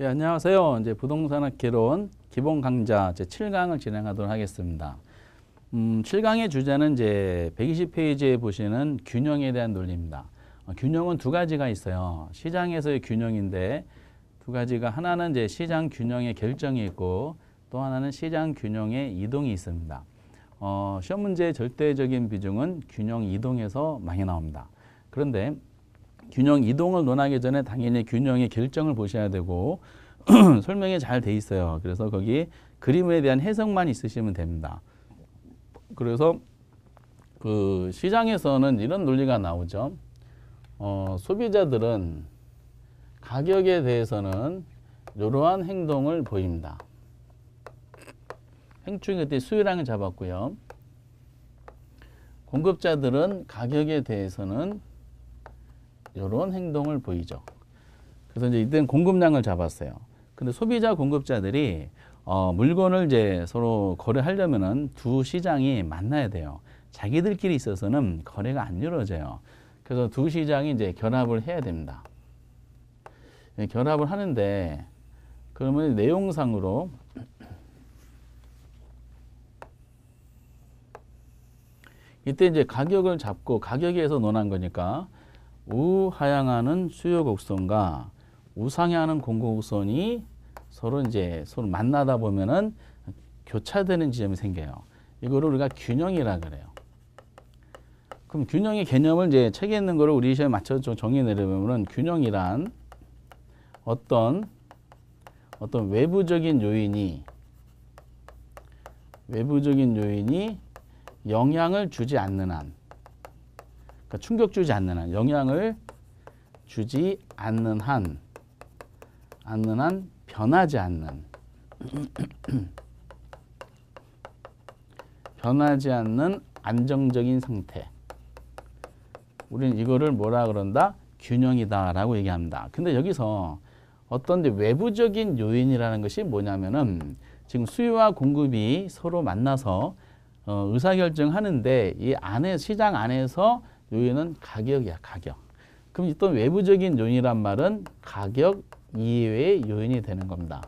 예, 안녕하세요. 이제 부동산학 개론 기본 강좌 제 7강을 진행하도록 하겠습니다. 음, 7강의 주제는 이제 120페이지에 보시는 균형에 대한 논리입니다. 어, 균형은 두 가지가 있어요. 시장에서의 균형인데 두 가지가 하나는 이제 시장 균형의 결정이 있고 또 하나는 시장 균형의 이동이 있습니다. 어, 시험 문제의 절대적인 비중은 균형 이동에서 많이 나옵니다. 그런데 균형 이동을 논하기 전에 당연히 균형의 결정을 보셔야 되고 설명이 잘 돼 있어요. 그래서 거기 그림에 대한 해석만 있으시면 됩니다. 그래서 그 시장에서는 이런 논리가 나오죠. 어, 소비자들은 가격에 대해서는 이러한 행동을 보입니다. 행충일때 수요량을 잡았고요. 공급자들은 가격에 대해서는 이런 행동을 보이죠. 그래서 이제 이때는 공급량을 잡았어요. 근데 소비자 공급자들이 어, 물건을 이제 서로 거래하려면은 두 시장이 만나야 돼요. 자기들끼리 있어서는 거래가 안 이루어져요. 그래서 두 시장이 이제 결합을 해야 됩니다. 예, 결합을 하는데 그러면 내용상으로 이때 이제 가격을 잡고 가격에서 논한 거니까 우하향하는 수요 곡선과 우상향하는 공고 곡선이 서로 이제 서로 만나다 보면은 교차되는 지점이 생겨요. 이거를 우리가 균형이라 그래요. 그럼 균형의 개념을 이제 책에 있는 거를 우리 시험에 맞춰서 정해 내려보면은 균형이란 어떤 어떤 외부적인 요인이 외부적인 요인이 영향을 주지 않는 한 그러니까 충격 주지 않는 한, 영향을 주지 않는 한, 않는 한 변하지 않는 변하지 않는 안정적인 상태. 우리는 이거를 뭐라 그런다? 균형이다라고 얘기합니다. 근데 여기서 어떤 외부적인 요인이라는 것이 뭐냐면은 지금 수요와 공급이 서로 만나서 어, 의사결정하는데 이 안에 시장 안에서 요인은 가격이야, 가격. 그럼 어떤 외부적인 요인이란 말은 가격 이외의 요인이 되는 겁니다.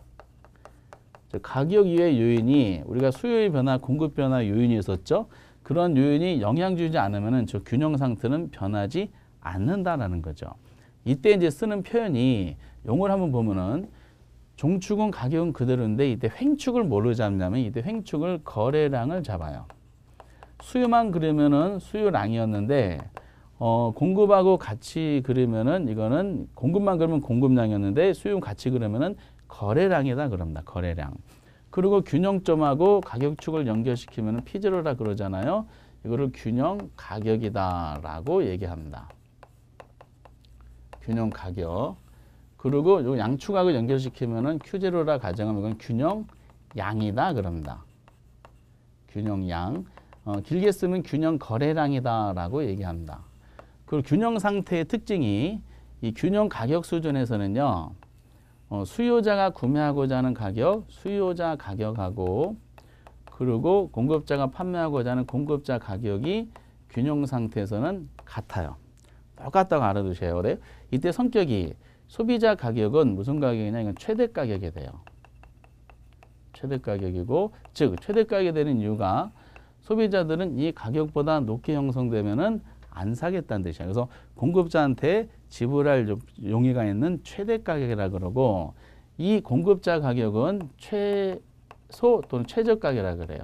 가격 이외의 요인이 우리가 수요의 변화, 공급 변화 요인이 있었죠. 그런 요인이 영향 주지 않으면 저 균형 상태는 변하지 않는다라는 거죠. 이때 이제 쓰는 표현이 용어를 한번 보면은 종축은 가격은 그대로인데 이때 횡축을 뭘로 잡냐면 이때 횡축을 거래량을 잡아요. 수요만 그러면은 수요량이었는데 어, 공급하고 같이 그러면은 이거는 공급만 그러면 공급량이었는데 수요 같이 그러면은 거래량이다 그럽니다. 거래량. 그리고 균형점하고 가격축을 연결시키면 피제로라 그러잖아요. 이거를 균형 가격이다라고 얘기합니다. 균형 가격. 그리고 요 양축하고 연결시키면은 q 제라 가정하면 균형 양이다 그럽니다. 균형 양. 어, 길게 쓰면 균형 거래량이다라고 얘기합니다. 그 균형 상태의 특징이 이 균형 가격 수준에서는요. 어, 수요자가 구매하고자 하는 가격, 수요자 가격하고 그리고 공급자가 판매하고자 하는 공급자 가격이 균형 상태에서는 같아요. 똑같다고 알아두셔야 돼요. 이때 성격이 소비자 가격은 무슨 가격이냐? 이건 최대 가격이 돼요. 최대 가격이고 즉 최대 가격이 되는 이유가 소비자들은 이 가격보다 높게 형성되면은 안 사겠다는 뜻이야. 그래서 공급자한테 지불할 용의가 있는 최대 가격이라 그러고 이 공급자 가격은 최소 또는 최저 가격이라 그래요.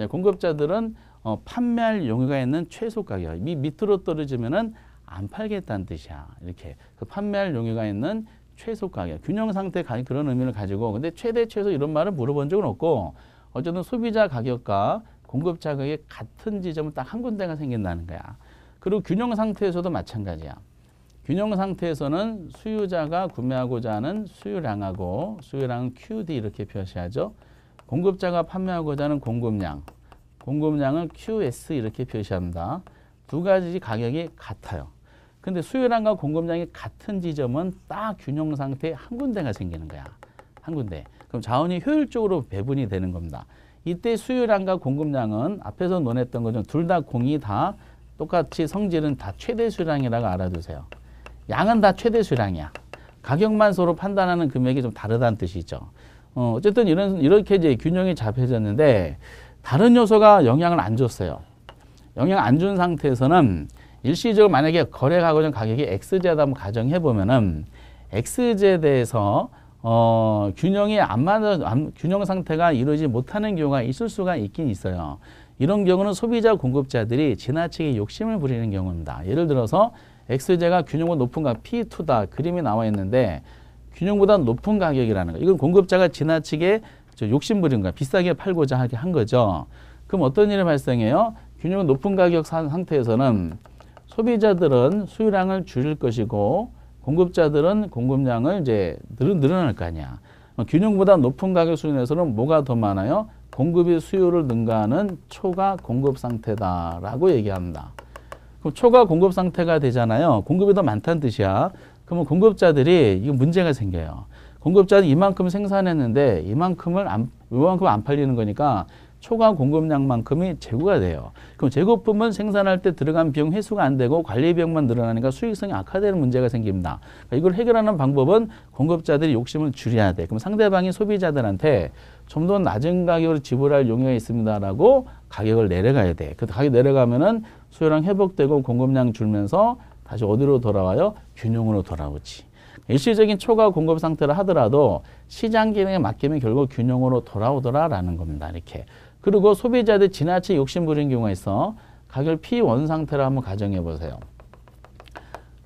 예, 공급자들은 어, 판매할 용의가 있는 최소 가격. 이 밑으로 떨어지면은 안 팔겠다는 뜻이야. 이렇게 그 판매할 용의가 있는 최소 가격, 균형 상태 가격 그런 의미를 가지고 근데 최대 최소 이런 말을 물어본 적은 없고 어쨌든 소비자 가격과 공급자의 같은 지점은 딱 한 군데가 생긴다는 거야. 그리고 균형 상태에서도 마찬가지야. 균형 상태에서는 수요자가 구매하고자 하는 수요량하고 수요량은 QD 이렇게 표시하죠. 공급자가 판매하고자 하는 공급량, 공급량은 QS 이렇게 표시합니다. 두 가지 가격이 같아요. 근데 수요량과 공급량이 같은 지점은 딱 균형 상태 한 군데가 생기는 거야. 한 군데. 그럼 자원이 효율적으로 배분이 되는 겁니다. 이때 수요량과 공급량은 앞에서 논했던 것처둘다 공이 다 똑같이 성질은 다 최대 수량이라고 알아두세요. 양은 다 최대 수량이야. 가격만 서로 판단하는 금액이 좀 다르다는 뜻이죠. 어, 어쨌든 이런, 이렇게 이제 균형이 잡혀졌는데 다른 요소가 영향을 안 줬어요. 영향 안 준 상태에서는 일시적으로 만약에 거래가고전 가격이 X제다 면 가정해보면은 X제에 대해서 어, 균형이 안 맞아, 안, 균형 상태가 이루어지 못하는 경우가 있을 수가 있긴 있어요. 이런 경우는 소비자 공급자들이 지나치게 욕심을 부리는 경우입니다. 예를 들어서 X제가 균형은 높은 가 P2다 그림이 나와 있는데 균형보다 높은 가격이라는 거. 이건 공급자가 지나치게 욕심 부린 거야. 비싸게 팔고자 하게 한 거죠. 그럼 어떤 일이 발생해요? 균형 높은 가격 상태에서는 소비자들은 수요량을 줄일 것이고 공급자들은 공급량을 이제 늘어날 거 아니야. 뭐 균형보다 높은 가격 수준에서는 뭐가 더 많아요? 공급이 수요를 능가하는 초과 공급 상태다라고 얘기합니다. 그럼 초과 공급 상태가 되잖아요. 공급이 더 많다는 뜻이야. 그러면 공급자들이 이거 문제가 생겨요. 공급자는 이만큼 생산했는데 이만큼을 안, 이만큼 안 팔리는 거니까 초과 공급량만큼이 재고가 돼요. 그럼 재고품은 생산할 때 들어간 비용 회수가 안 되고 관리 비용만 늘어나니까 수익성이 악화되는 문제가 생깁니다. 그러니까 이걸 해결하는 방법은 공급자들이 욕심을 줄여야 돼. 그럼 상대방이 소비자들한테 좀 더 낮은 가격으로 지불할 용의가 있습니다라고 가격을 내려가야 돼. 그 가격 내려가면은 수요량 회복되고 공급량 줄면서 다시 어디로 돌아와요? 균형으로 돌아오지. 일시적인 초과 공급 상태를 하더라도 시장 기능에 맡기면 결국 균형으로 돌아오더라라는 겁니다. 이렇게. 그리고 소비자들 지나치 게욕심부린 경우가 있어 가격 을 p 원상태로 한번 가정해 보세요.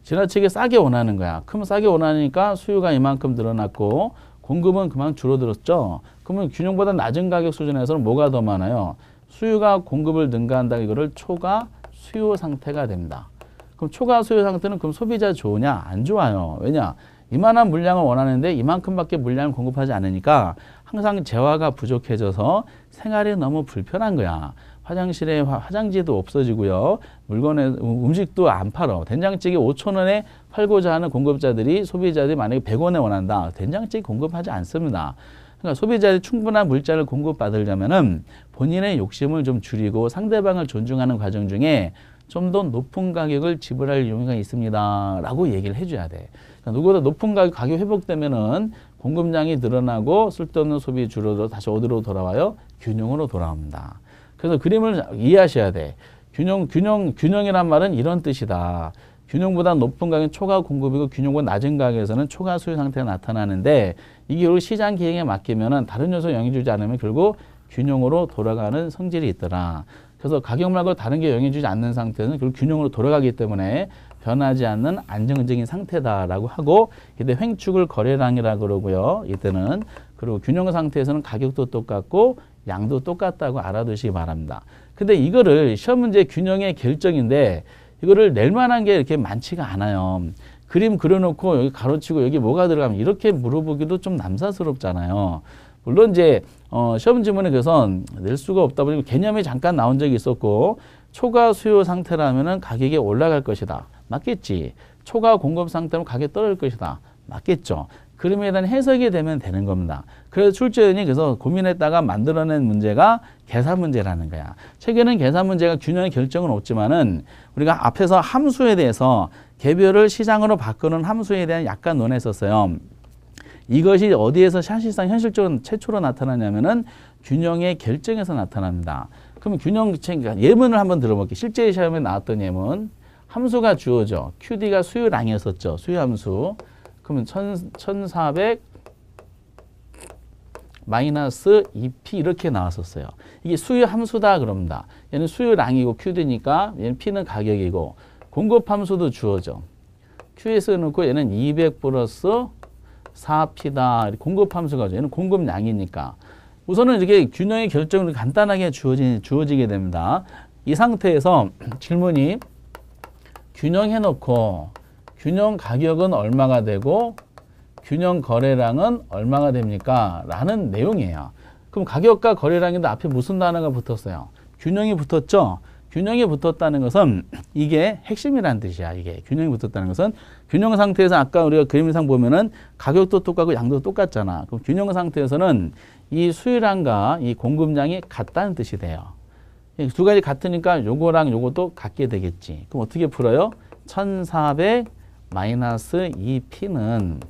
지나치게 싸게 원하는 거야. 그면 싸게 원하니까 수요가 이만큼 늘어났고 공급은 그만 줄어들었죠. 그러면 균형보다 낮은 가격 수준에서는 뭐가 더 많아요? 수요가 공급을 능가한다. 이거를 초과 수요 상태가 됩니다. 그럼 초과 수요 상태는 그럼 소비자 좋으냐? 안 좋아요. 왜냐? 이만한 물량을 원하는데 이만큼밖에 물량을 공급하지 않으니까 항상 재화가 부족해져서 생활이 너무 불편한 거야. 화장실에 화장지도 없어지고요. 물건에 음식도 안 팔어. 된장찌개 5천 원에 팔고자 하는 공급자들이 소비자들이 만약에 100원에 원한다. 된장찌개 공급하지 않습니다. 그러니까 소비자들이 충분한 물자를 공급받으려면은 본인의 욕심을 좀 줄이고 상대방을 존중하는 과정 중에 좀 더 높은 가격을 지불할 용의가 있습니다. 라고 얘기를 해줘야 돼. 그러니까 누구보다 높은 가격, 가격 회복되면은 공급량이 늘어나고 쓸데없는 소비 줄어들어 다시 어디로 돌아와요? 균형으로 돌아옵니다. 그래서 그림을 이해하셔야 돼. 균형, 균형, 균형이란 말은 이런 뜻이다. 균형보다 높은 가격은 초과 공급이고 균형보다 낮은 가격에서는 초과 수요 상태가 나타나는데 이게 시장 기행에 맡기면은 다른 요소 영향 주지 않으면 결국 균형으로 돌아가는 성질이 있더라. 그래서 가격 말고 다른 게 영향 주지 않는 상태는 결국 균형으로 돌아가기 때문에 변하지 않는 안정적인 상태다라고 하고 이때 횡축을 거래량이라 그러고요. 이때는 그리고 균형 상태에서는 가격도 똑같고 양도 똑같다고 알아두시기 바랍니다. 근데 이거를 시험 문제 균형의 결정인데 이거를 낼 만한 게 이렇게 많지가 않아요. 그림 그려놓고 여기 가로치고 여기 뭐가 들어가면 이렇게 물어보기도 좀 남사스럽잖아요. 물론 이제 어, 시험 지문에 그선낼 수가 없다 보니까 개념이 잠깐 나온 적이 있었고 초과 수요 상태라면 가격이 올라갈 것이다. 맞겠지. 초과 공급 상태로 가격이 떨어질 것이다. 맞겠죠. 그럼에 대한 해석이 되면 되는 겁니다. 그래서 출제위원이 그래서 고민했다가 만들어낸 문제가 계산 문제라는 거야. 책에는 계산 문제가 균형의 결정은 없지만은 우리가 앞에서 함수에 대해서 개별을 시장으로 바꾸는 함수에 대한 약간 논했었어요. 이것이 어디에서 사실상 현실적으로 최초로 나타나냐면은 균형의 결정에서 나타납니다. 그러면 균형 그러니까 예문을 한번 들어볼게요. 실제 시험에 나왔던 예문. 함수가 주어져. QD가 수요량이었었죠. 수요함수. 그러면 1400 마이너스 2P 이렇게 나왔었어요. 이게 수요함수다 그럽니다. 얘는 수요량이고 QD니까 얘는 P는 가격이고 공급함수도 주어져. Q에 써놓고 얘는 200 플러스 4P다. 공급함수가 죠 얘는 공급량이니까. 우선은 이렇게 균형의 결정을 간단하게 주어지, 주어지게 됩니다. 이 상태에서 질문이 균형해 놓고 균형 가격은 얼마가 되고 균형 거래량은 얼마가 됩니까? 라는 내용이에요. 그럼 가격과 거래량인데 앞에 무슨 단어가 붙었어요? 균형이 붙었죠? 균형이 붙었다는 것은 이게 핵심이라는 뜻이야. 이게 균형이 붙었다는 것은 균형 상태에서 아까 우리가 그림상 보면은 가격도 똑같고 양도 똑같잖아. 그럼 균형 상태에서는 이 수요량과 이 공급량이 같다는 뜻이 돼요. 예, 두 가지 같으니까 요거랑 요것도 같게 되겠지. 그럼 어떻게 풀어요? 1400 마이너스 2p는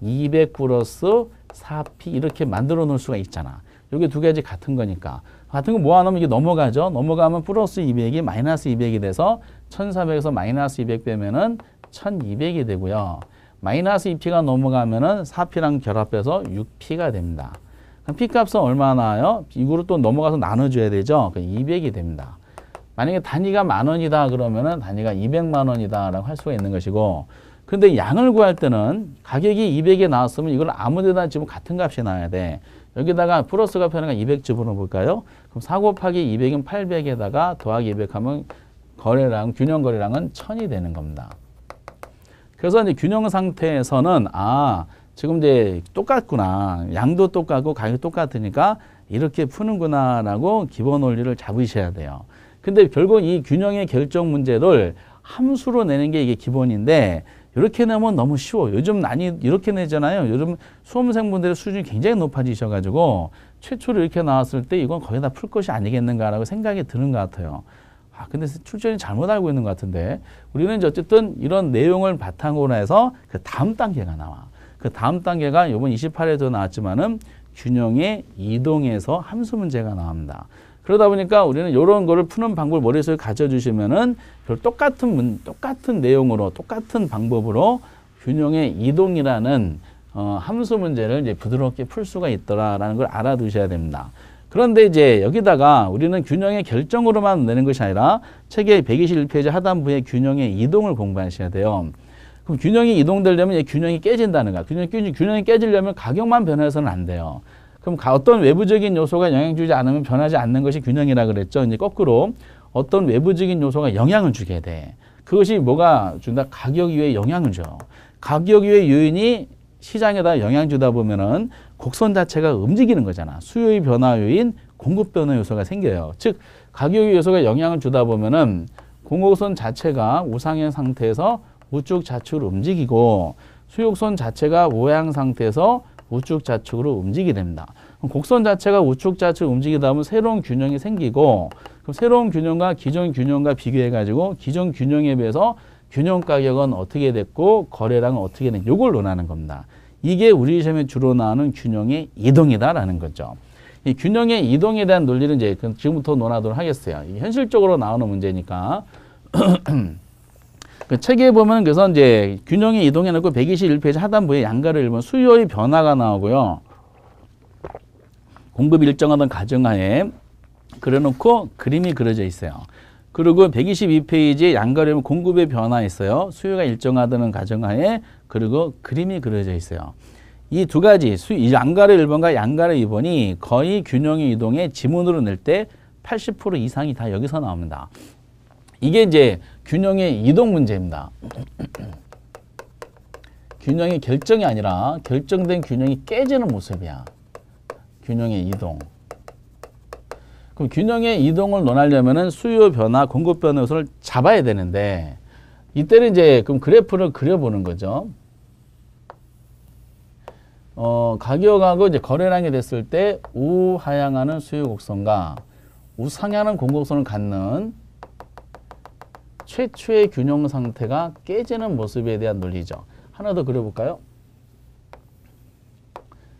200 플러스 4p 이렇게 만들어 놓을 수가 있잖아. 요게 두 가지 같은 거니까. 같은 거 모아놓으면 이게 넘어가죠. 넘어가면 플러스 200이 마이너스 200이 돼서 1400에서 마이너스 200 빼면은 1200이 되고요. 마이너스 2p가 넘어가면은 4p랑 결합해서 6p가 됩니다. P값은 얼마 나요 이거로 또 넘어가서 나눠줘야 되죠. 200이 됩니다. 만약에 단위가 만 원이다 그러면은 단위가 200만 원이다라고 할 수가 있는 것이고 근데 양을 구할 때는 가격이 200에 나왔으면 이걸 아무 데나 지금 같은 값이 나와야 돼. 여기다가 플러스가 편해가 200 집어넣어볼까요? 그럼 4 곱하기 200은 800에다가 더하기 200 하면 거래량, 균형 거래량은 1000이 되는 겁니다. 그래서 이제 균형 상태에서는 아, 지금 이제 똑같구나. 양도 똑같고 가격 똑같으니까 이렇게 푸는구나라고 기본 원리를 잡으셔야 돼요. 근데 결국 이 균형의 결정 문제를 함수로 내는 게 이게 기본인데 이렇게 내면 너무 쉬워. 요즘 난이 이렇게 내잖아요. 요즘 수험생분들의 수준이 굉장히 높아지셔가지고 최초로 이렇게 나왔을 때 이건 거의 다 풀 것이 아니겠는가라고 생각이 드는 것 같아요. 아, 근데 출전이 잘못 알고 있는 것 같은데 우리는 이제 어쨌든 이런 내용을 바탕으로 해서 그 다음 단계가 나와. 그 다음 단계가 요번 28회도 나왔지만은 균형의 이동에서 함수 문제가 나옵니다. 그러다 보니까 우리는 이런 거를 푸는 방법을 머릿속에 가져주시면은 똑같은 문, 똑같은 내용으로 똑같은 방법으로 균형의 이동이라는 어, 함수 문제를 이제 부드럽게 풀 수가 있더라라는 걸 알아두셔야 됩니다. 그런데 이제 여기다가 우리는 균형의 결정으로만 내는 것이 아니라 책의 121페이지 하단부에 균형의 이동을 공부하셔야 돼요. 그럼 균형이 이동되려면 균형이 깨진다는 거야. 균형, 균형이 깨지려면 가격만 변해서는 안 돼요. 그럼 어떤 외부적인 요소가 영향 주지 않으면 변하지 않는 것이 균형이라 그랬죠. 이제 거꾸로 어떤 외부적인 요소가 영향을 주게 돼. 그것이 뭐가 준다? 가격 이외에 영향을 줘. 가격 이외 요인이 시장에다 영향 주다 보면은 곡선 자체가 움직이는 거잖아. 수요의 변화 요인, 공급 변화 요소가 생겨요. 즉 가격 요소가 영향을 주다 보면은 공곡선 자체가 우상의 상태에서 우측 좌측으로 움직이고 수육선 자체가 모양 상태에서 우측 좌측으로 움직이게 됩니다. 그럼 곡선 자체가 우측 좌측 으로 움직이다 보면 새로운 균형이 생기고 그럼 새로운 균형과 기존 균형과 비교해가지고 기존 균형에 비해서 균형 가격은 어떻게 됐고 거래량은 어떻게 됐는지 이걸 논하는 겁니다. 이게 우리 시험에 주로 나오는 균형의 이동이다라는 거죠. 이 균형의 이동에 대한 논리는 이제 지금부터 논하도록 하겠어요. 현실적으로 나오는 문제니까 그 책에 보면 그래서 이제 균형이 이동해 놓고 121페이지 하단부에 양가를 읽으면 수요의 변화가 나오고요. 공급 일정하던 가정하에 그려놓고 그림이 그려져 있어요. 그리고 122페이지에 양가를 읽으면 공급의 변화 있어요. 수요가 일정하다는 가정하에 그리고 그림이 그려져 있어요. 이 두 가지 수, 양가를 1번과 양가를 2번이 거의 균형의 이동에 지문으로 낼 때 80% 이상이 다 여기서 나옵니다. 이게 이제 균형의 이동 문제입니다. 균형의 결정이 아니라 결정된 균형이 깨지는 모습이야. 균형의 이동. 그럼 균형의 이동을 논하려면 수요 변화, 공급 변화 요소를 잡아야 되는데 이때는 이제 그럼 그래프를 그려보는 거죠. 어, 가격하고 이제 거래량이 됐을 때 우하향하는 수요 곡선과 우상향하는 공곡선을 갖는 최초의 균형 상태가 깨지는 모습에 대한 논리죠. 하나 더 그려볼까요?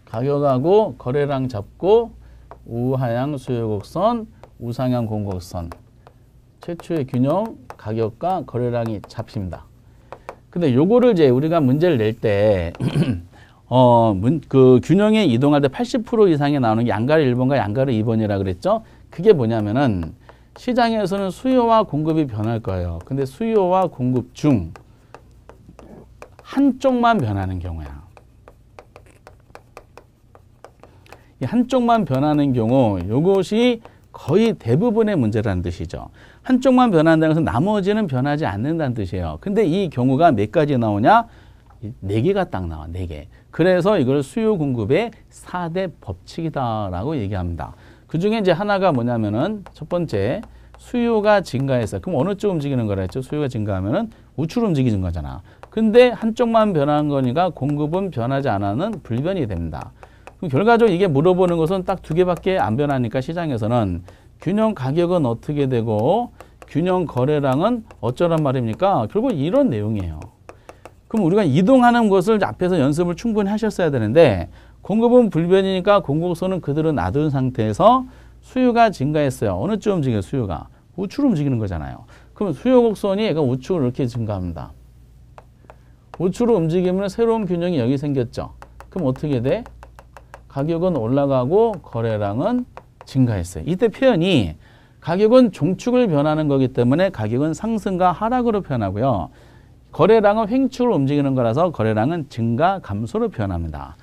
가격하고 거래량 잡고 우하향 수요 곡선, 우상향 공곡선 최초의 균형, 가격과 거래량이 잡힙니다. 근데 요거를 이제 우리가 문제를 낼 때, 어, 문, 그 균형에 이동할 때 80% 이상이 나오는 게 양가를 1번과 양가를 2번이라 그랬죠? 그게 뭐냐면은 시장에서는 수요와 공급이 변할 거예요. 근데 수요와 공급 중 한쪽만 변하는 경우야. 이 한쪽만 변하는 경우 이것이 거의 대부분의 문제라는 뜻이죠. 한쪽만 변한다는 것은 나머지는 변하지 않는다는 뜻이에요. 근데 이 경우가 몇 가지 나오냐? 네 개가 딱 나와, 네 개. 그래서 이걸 수요 공급의 4대 법칙이다라고 얘기합니다. 그중에 이제 하나가 뭐냐면은 첫 번째 수요가 증가해서 그럼 어느 쪽 움직이는 거라 했죠? 수요가 증가하면은 우측 움직이는 거잖아. 근데 한쪽만 변한 거니까 공급은 변하지 않아는 불변이 됩니다. 그럼 결과적으로 이게 물어보는 것은 딱 두 개밖에 안 변하니까 시장에서는 균형 가격은 어떻게 되고 균형 거래량은 어쩌란 말입니까? 결국 이런 내용이에요. 그럼 우리가 이동하는 것을 앞에서 연습을 충분히 하셨어야 되는데 공급은 불변이니까 공급선은 그대로 놔둔 상태에서 수요가 증가했어요. 어느 쪽움직여 수요가? 우측으로 움직이는 거잖아요. 그럼 수요 곡선이 얘가 우측으로 이렇게 증가합니다. 우측으로 움직이면 새로운 균형이 여기 생겼죠. 그럼 어떻게 돼? 가격은 올라가고 거래량은 증가했어요. 이때 표현이 가격은 종축을 변하는 거기 때문에 가격은 상승과 하락으로 변하고요 거래량은 횡축으로 움직이는 거라서 거래량은 증가, 감소로 변합니다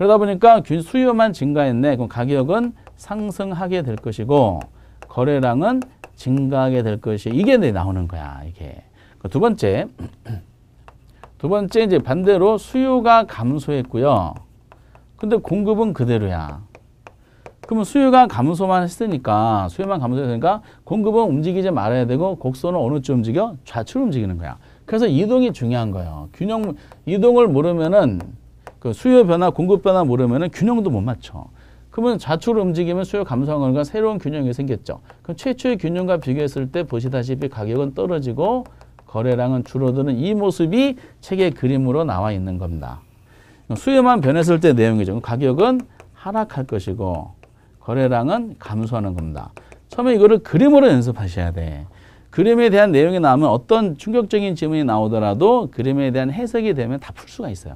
그러다 보니까 균 수요만 증가했네. 그럼 가격은 상승하게 될 것이고 거래량은 증가하게 될 것이 이게 내 나오는 거야. 이게 그 두 번째 두 번째 이제 반대로 수요가 감소했고요. 근데 공급은 그대로야. 그러면 수요가 감소만 했으니까 수요만 감소했으니까 공급은 움직이지 말아야 되고 곡선은 어느 쪽 움직여? 좌측으로 움직이는 거야. 그래서 이동이 중요한 거예요. 균형 이동을 모르면은 그 수요 변화, 공급 변화 모르면 균형도 못 맞춰. 그러면 좌측으로 움직이면 수요 감소한 거니 까 새로운 균형이 생겼죠. 그럼 최초의 균형과 비교했을 때 보시다시피 가격은 떨어지고 거래량은 줄어드는 이 모습이 책의 그림으로 나와 있는 겁니다. 수요만 변했을 때 내용이죠. 가격은 하락할 것이고 거래량은 감소하는 겁니다. 처음에 이거를 그림으로 연습하셔야 돼. 그림에 대한 내용이 나오면 어떤 충격적인 질문이 나오더라도 그림에 대한 해석이 되면 다 풀 수가 있어요.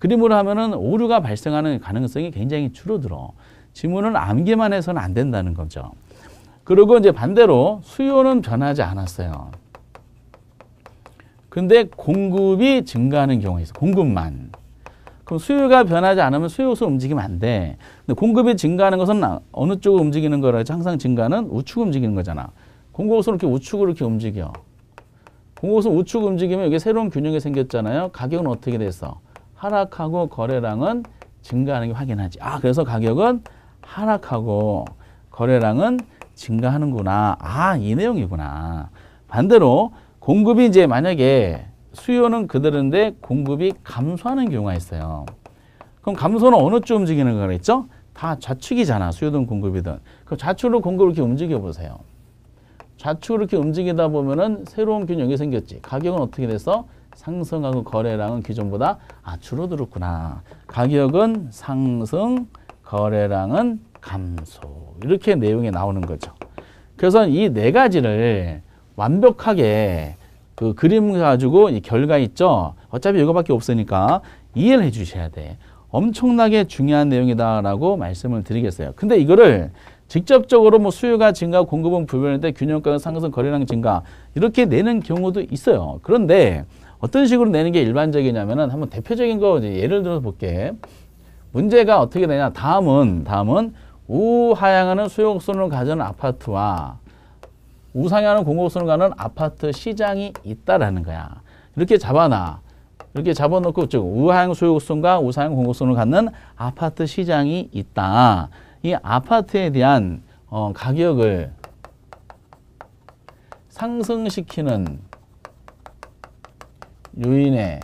그림으로 하면은 오류가 발생하는 가능성이 굉장히 줄어들어. 지문은 암기만 해서는 안 된다는 거죠. 그리고 이제 반대로 수요는 변하지 않았어요. 근데 공급이 증가하는 경우가 있어. 요 공급만. 그럼 수요가 변하지 않으면 수요수 움직이면 안 돼. 근데 공급이 증가하는 것은 어느 쪽을 움직이는 거라지 항상 증가는 우측 움직이는 거잖아. 공급은 이렇게 우측으로 이렇게 움직여. 공급은 우측 움직이면 이게 새로운 균형이 생겼잖아요. 가격은 어떻게 됐어? 하락하고 거래량은 증가하는 게 확인하지. 아, 그래서 가격은 하락하고 거래량은 증가하는구나. 아, 이 내용이구나. 반대로 공급이 이제 만약에 수요는 그대로인데 공급이 감소하는 경우가 있어요. 그럼 감소는 어느 쪽 움직이는 거겠죠? 다 좌측이잖아. 수요든 공급이든. 그 좌측으로 공급을 이렇게 움직여 보세요. 좌측으로 이렇게 움직이다 보면은 새로운 균형이 생겼지. 가격은 어떻게 돼서 상승하고 거래량은 기존보다 아, 줄어들었구나. 가격은 상승, 거래량은 감소. 이렇게 내용이 나오는 거죠. 그래서 이 네 가지를 완벽하게 그 그림 가지고 이 결과 있죠. 어차피 이거밖에 없으니까 이해를 해 주셔야 돼. 엄청나게 중요한 내용이다라고 말씀을 드리겠어요. 근데 이거를 직접적으로 뭐 수요가 증가, 공급은 불변인데 균형가격 상승, 거래량 증가 이렇게 내는 경우도 있어요. 그런데 어떤 식으로 내는 게 일반적이냐면은 한번 대표적인 거 예를 들어 볼게. 문제가 어떻게 되냐. 다음은 다음은 우하향하는 소형선으 가는 아파트와 우상향하는 공공선으 가는 아파트 시장이 있다라는 거야. 이렇게 잡아놔. 이렇게 잡아놓고 즉 우하향 소유선과 우상향 공곡선으 갖는 아파트 시장이 있다. 이 아파트에 대한 어, 가격을 상승시키는 요인에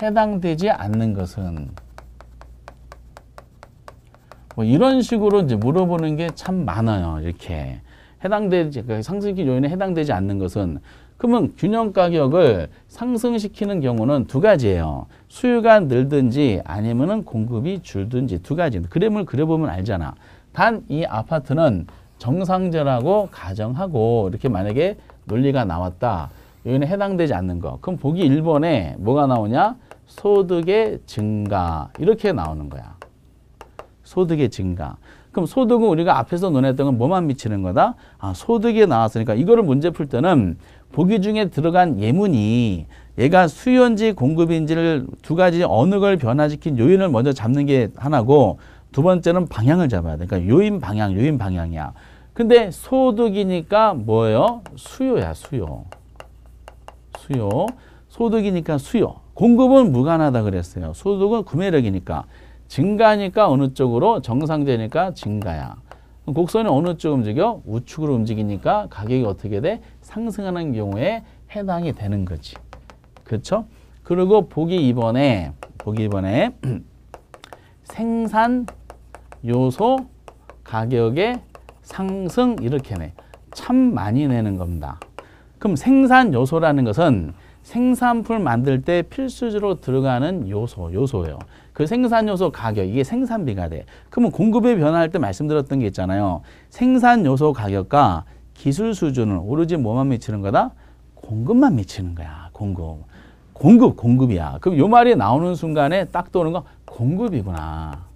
해당되지 않는 것은 뭐 이런 식으로 이제 물어보는 게 참 많아요. 이렇게 해당되지 그 상승시 요인에 해당되지 않는 것은 그러면 균형 가격을 상승시키는 경우는 두 가지예요. 수요가 늘든지 아니면 공급이 줄든지 두 가지. 그림을 그려보면 알잖아. 단 이 아파트는 정상제라고 가정하고 이렇게 만약에 논리가 나왔다. 요인에 해당되지 않는 거. 그럼 보기 1번에 뭐가 나오냐? 소득의 증가. 이렇게 나오는 거야. 소득의 증가. 그럼 소득은 우리가 앞에서 논했던 건 뭐만 미치는 거다? 아, 소득이 나왔으니까 이거를 문제 풀 때는 보기 중에 들어간 예문이 얘가 수요인지 공급인지를 두 가지 어느 걸 변화시킨 요인을 먼저 잡는 게 하나고 두 번째는 방향을 잡아야 돼. 그러니까 요인 방향, 요인 방향이야. 근데 소득이니까 뭐예요? 수요야, 수요. 수요. 소득이니까 수요. 공급은 무관하다 그랬어요. 소득은 구매력이니까. 증가니까 어느 쪽으로 정상되니까 증가야. 곡선이 어느 쪽 움직여? 우측으로 움직이니까 가격이 어떻게 돼? 상승하는 경우에 해당이 되는 거지. 그렇죠? 그리고 보기 2번에 보기 2번에 생산 요소 가격의 상승 이렇게 내. 참 많이 내는 겁니다. 그럼 생산 요소라는 것은 생산품 을 만들 때 필수적으로 들어가는 요소, 요소예요. 그 생산 요소 가격, 이게 생산비가 돼. 그러면 공급의 변화할 때 말씀드렸던 게 있잖아요. 생산 요소 가격과 기술 수준은 오로지 뭐만 미치는 거다? 공급만 미치는 거야, 공급. 공급, 공급이야. 그럼 요 말이 나오는 순간에 딱 떠오는 거 공급이구나.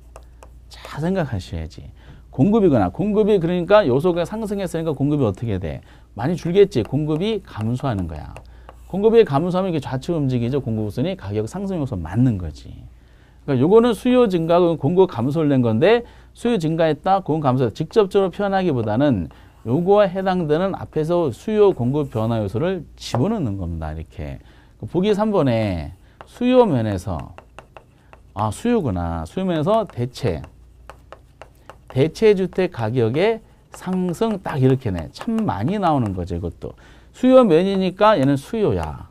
잘 생각하셔야지. 공급이거나 공급이 그러니까 요소가 상승했으니까 공급이 어떻게 돼? 많이 줄겠지. 공급이 감소하는 거야. 공급이 감소하면 이게 좌측 움직이죠. 공급선이 가격 상승 요소 맞는 거지. 그러니까 요거는 수요 증가, 공급 감소를 낸 건데 수요 증가했다, 공급 감소 직접적으로 표현하기보다는 요거와 해당되는 앞에서 수요 공급 변화 요소를 집어넣는 겁니다. 이렇게. 그 보기 3번에 수요 면에서 아 수요구나. 수요 면에서 대체 대체주택 가격의 상승 딱 이렇게네. 참 많이 나오는 거죠. 이것도. 수요 면이니까 얘는 수요야.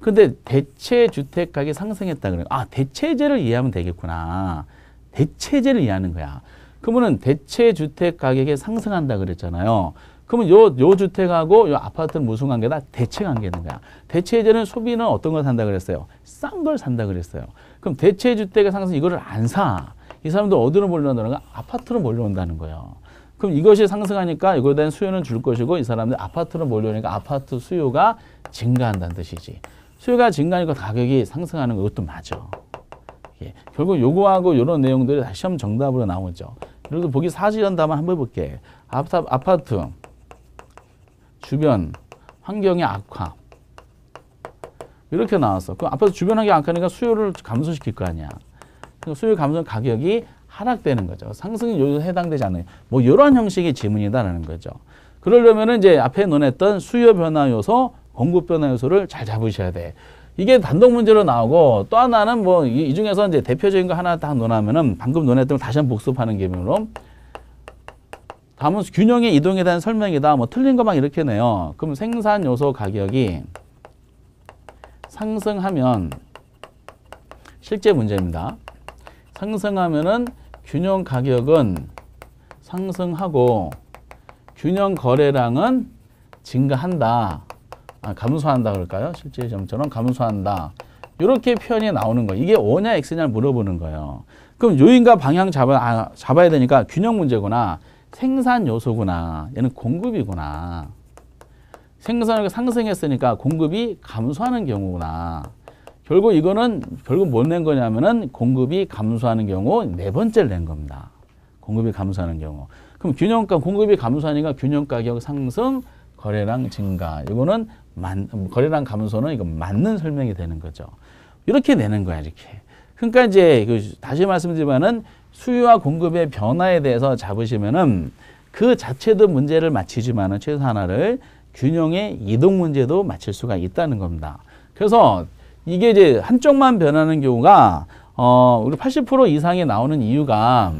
근데 대체주택 가격 이 상승했다 그러면 아 대체제를 이해하면 되겠구나. 대체제를 이해하는 거야. 그러면은 대체주택 가격이 상승한다 그랬잖아요. 그러면 요, 요 주택하고 요 아파트는 무슨 관계다? 대체 관계는 거야. 대체제는 소비는 어떤 걸 산다 그랬어요? 싼 걸 산다 그랬어요. 그럼 대체주택의 상승 이거를 안 사. 이사람도 어디로 몰려온다는가? 아파트로 몰려온다는 거예요. 그럼 이것이 상승하니까 이거에 대한 수요는 줄 것이고 이 사람들 아파트로 몰려오니까 아파트 수요가 증가한다는 뜻이지. 수요가 증가하니까 가격이 상승하는 것도 맞아. 예. 결국 요거하고 이런 내용들이 다시 한번 정답으로 나오죠. 예를 들 보기 사지연담 한번 볼게 아파트, 아파트 주변 환경의 악화 이렇게 나왔어. 그럼 아파트 주변 환경 악화니까 수요를 감소시킬 거 아니야. 그러니까 수요 감소 가격이 하락되는 거죠. 상승 이 요소 해당되지 않아요. 뭐 이러한 형식의 지문이다라는 거죠. 그러려면 이제 앞에 논했던 수요 변화 요소, 공급 변화 요소를 잘 잡으셔야 돼. 이게 단독 문제로 나오고 또 하나는 뭐 이 중에서 이제 대표적인 거 하나 딱 논하면은 방금 논했던 걸 다시 한번 복습하는 개념으로 다음은 균형의 이동에 대한 설명이다. 뭐 틀린 거 막 이렇게 내요 그럼 생산 요소 가격이 상승하면 실제 문제입니다. 상승하면은 균형 가격은 상승하고 균형 거래량은 증가한다. 아, 감소한다 그럴까요? 실제 점처럼 감소한다. 이렇게 표현이 나오는 거예요. 이게 O냐 X냐 물어보는 거예요. 그럼 요인과 방향 잡아, 아, 잡아야 되니까 균형 문제구나. 생산 요소구나. 얘는 공급이구나. 생산이 상승했으니까 공급이 감소하는 경우구나. 결국 이거는 결국 못낸 거냐면은 공급이 감소하는 경우 네 번째를 낸 겁니다. 공급이 감소하는 경우. 그럼 균형가 공급이 감소하니까 균형 가격 상승, 거래량 증가. 이거는 만, 거래량 감소는 이거 맞는 설명이 되는 거죠. 이렇게 내는 거야, 이렇게. 그러니까 이제 그 다시 말씀드리면은 수요와 공급의 변화에 대해서 잡으시면은 그 자체도 문제를 맞히지만은 최소 하나를 균형의 이동 문제도 맞출 수가 있다는 겁니다. 그래서 이게 이제 한쪽만 변하는 경우가 어 우리 80% 이상이 나오는 이유가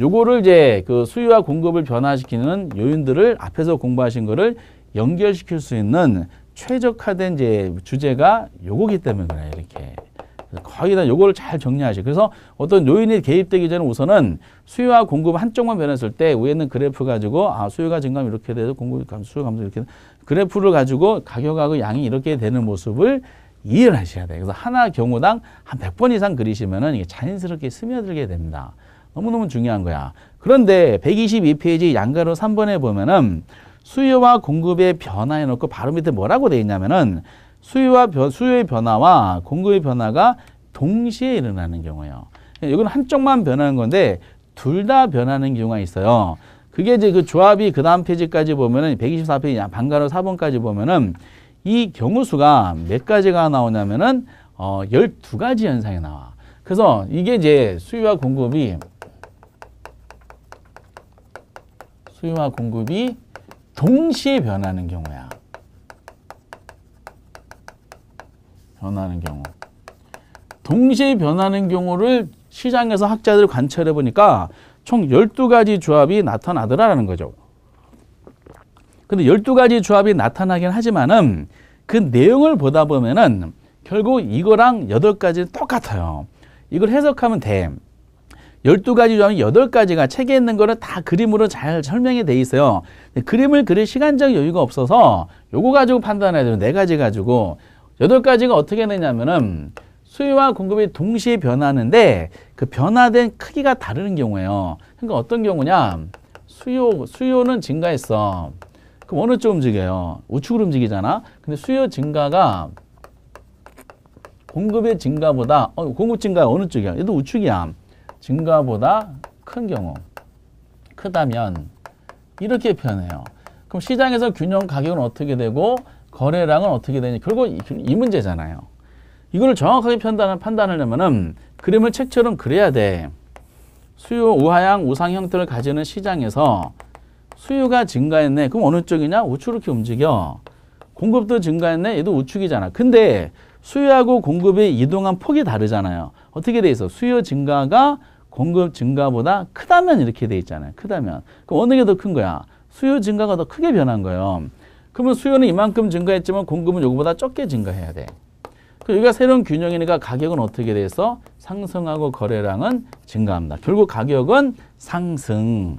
요거를 이제 그 수요와 공급을 변화시키는 요인들을 앞에서 공부하신 거를 연결시킬 수 있는 최적화된 이제 주제가 요거기 때문에 그래요. 이렇게. 거의 다 요거를 잘 정리하시. 그래서 어떤 요인이 개입되기 전에 우선은 수요와 공급 한쪽만 변했을 때 위에는 그래프 가지고 아 수요가 증가하면 이렇게 돼서 공급 이감소 수요 감소 이렇게 그래프를 가지고 가격하고 양이 이렇게 되는 모습을 이해를 하셔야 돼요. 그래서 하나 경우당 한 100번 이상 그리시면 이게 자연스럽게 스며들게 됩니다. 너무너무 중요한 거야. 그런데 122페이지 양가로 3번에 보면은 수요와 공급의 변화해 놓고 바로 밑에 뭐라고 돼 있냐면은 수요와 변, 수요의 변화와 공급의 변화가 동시에 일어나는 경우예요. 이건 한쪽만 변하는 건데 둘 다 변하는 경우가 있어요. 그게 이제 그 조합이 그 다음 페이지까지 보면은 124페이지 반가로 4번까지 보면은 이 경우수가 몇 가지가 나오냐면은 어, 12가지 현상이 나와. 그래서 이게 이제 수요와 공급이 수요와 공급이 동시에 변하는 경우야. 변하는 경우. 동시에 변하는 경우를 시장에서 학자들 관찰해 보니까 총 12가지 조합이 나타나더라라는 거죠. 근데 1 2 가지 조합이 나타나긴 하지만은 그 내용을 보다 보면은 결국 이거랑 8 가지는 똑같아요. 이걸 해석하면 돼. 1 2 가지 조합이 여 가지가 책에 있는 거는 다 그림으로 잘 설명이 돼 있어요. 그림을 그릴 시간적 여유가 없어서 요거 가지고 판단해야 되는 4 가지 가지고. 8 가지가 어떻게 되냐면은 수요와 공급이 동시에 변하는데 그 변화된 크기가 다른 경우예요. 그러니까 어떤 경우냐. 수요, 수요는 증가했어. 그럼 어느 쪽 움직여요? 우측으로 움직이잖아. 근데 수요 증가가 공급의 증가보다 어, 공급 증가 어느 쪽이야? 얘도 우측이야. 증가보다 큰 경우 크다면 이렇게 표현해요. 그럼 시장에서 균형 가격은 어떻게 되고 거래량은 어떻게 되니 결국 이, 이 문제잖아요. 이거 정확하게 판단을, 판단하려면은 그림을 책처럼 그려야 돼. 수요 우하향 우상 형태를 가지는 시장에서 수요가 증가했네. 그럼 어느 쪽이냐? 우측으로 이렇게 움직여. 공급도 증가했네. 얘도 우측이잖아. 근데 수요하고 공급의 이동한 폭이 다르잖아요. 어떻게 돼 있어? 수요 증가가 공급 증가보다 크다면 이렇게 돼 있잖아요. 크다면. 그럼 어느 게 더 큰 거야? 수요 증가가 더 크게 변한 거예요. 그러면 수요는 이만큼 증가했지만 공급은 요거보다 적게 증가해야 돼. 그 여기가 새로운 균형이니까 가격은 어떻게 돼서 상승하고 거래량은 증가합니다. 결국 가격은 상승.